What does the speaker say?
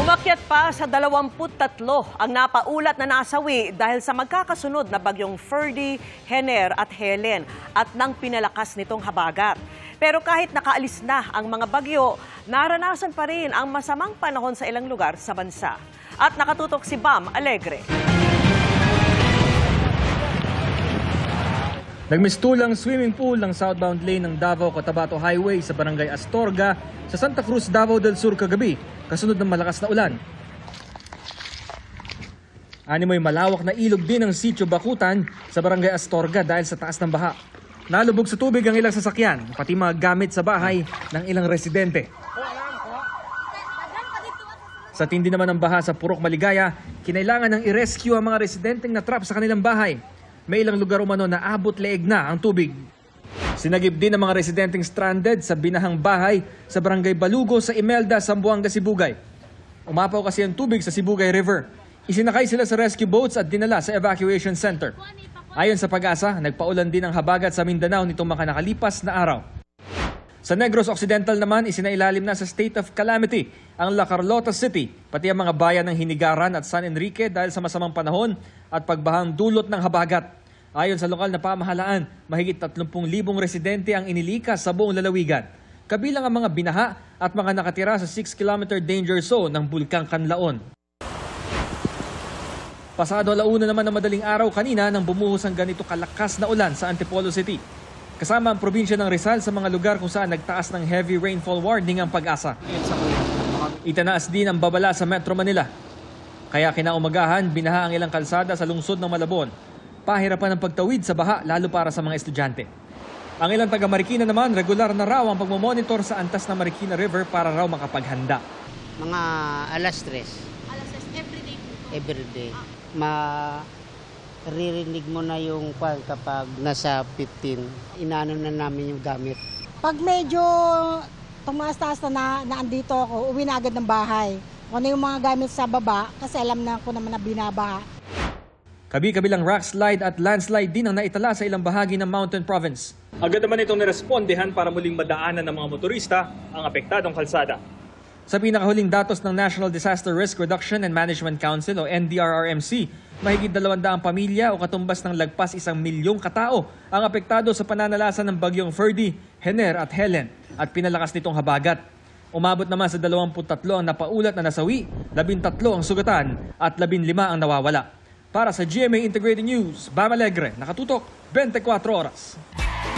Umakyat pa sa 23 ang napaulat na nasawi dahil sa magkakasunod na bagyong Ferdy, Hener at Helen at nang pinalakas nitong habagat. Pero kahit nakaalis na ang mga bagyo, naranasan pa rin ang masamang panahon sa ilang lugar sa bansa. At nakatutok si Bam Alegre. Nagmistulang swimming pool ng southbound lane ng Davao Cotabato Highway sa barangay Astorga sa Santa Cruz, Davao del Sur kagabi kasunod ng malakas na ulan. Animoy malawak na ilog din ng sitio Bakutan sa barangay Astorga dahil sa taas ng baha. Nalubog sa tubig ang ilang sasakyan, pati mga gamit sa bahay ng ilang residente. Sa tindi naman ng baha sa Purok Maligaya, kinailangan ng i-rescue ang mga residenteng na trap sa kanilang bahay may ilang lugar umano na abot leeg na ang tubig. Sinagip din ang mga residenteng stranded sa binahang bahay sa barangay Balugo sa Imelda, Sambuanga, Sibugay. Umapaw kasi ang tubig sa Sibugay River. Isinakay sila sa rescue boats at dinala sa evacuation center. Ayon sa pag-asa, nagpaulan din ang habagat sa Mindanao nitong makanakalipas na araw. Sa Negros Occidental naman, isinailalim na sa state of calamity ang La Carlota City, pati ang mga bayan ng Hinigaran at San Enrique dahil sa masamang panahon at pagbahang dulot ng habagat. Ayon sa lokal na pamahalaan, mahigit 30,000 residente ang inilikas sa buong lalawigan. Kabilang ang mga binaha at mga nakatira sa 6-kilometer danger zone ng Bulkang Kanlaon. Pasado alauna naman ng madaling araw kanina nang bumuhos ang ganito kalakas na ulan sa Antipolo City. Kasama ang probinsya ng Rizal sa mga lugar kung saan nagtaas ng heavy rainfall warning ang pag-asa. Itanaas din ang babala sa Metro Manila. Kaya kinaumagahan, binaha ang ilang kalsada sa lungsod ng Malabon. Pahirapan ang pagtawid sa baha lalo para sa mga estudyante. Ang ilang taga Marikina naman, regular na raw ang pagmamonitor sa antas ng Marikina River para raw makapaghanda. Mga alas 3. Alas 3 every day? Every day. Ah. Ma ririnig mo na yung kwan kapag nasa 15. Inano na namin yung gamit. Pag medyo tumaas-taas na, na andito ako, uwi na agad ng bahay. Kung ano yung mga gamit sa baba, kasi alam na ako naman na binabaha. Kabi-kabilang rock slide at landslide din ang naitala sa ilang bahagi ng Mountain Province. Agad naman itong nirespondehan para muling madaanan ng mga motorista ang apektadong kalsada. Sa pinakahuling datos ng National Disaster Risk Reduction and Management Council o NDRRMC, Mahigit 200 pamilya o katumbas ng lagpas isang milyong katao ang apektado sa pananalasa ng bagyong Ferdy, Hener at Helen at pinalakas nitong habagat. Umabot naman sa 23 ang napaulat na nasawi, 13 ang sugatan at 15 ang nawawala. Para sa GMA Integrated News, Bam Alegre, nakatutok 24 oras.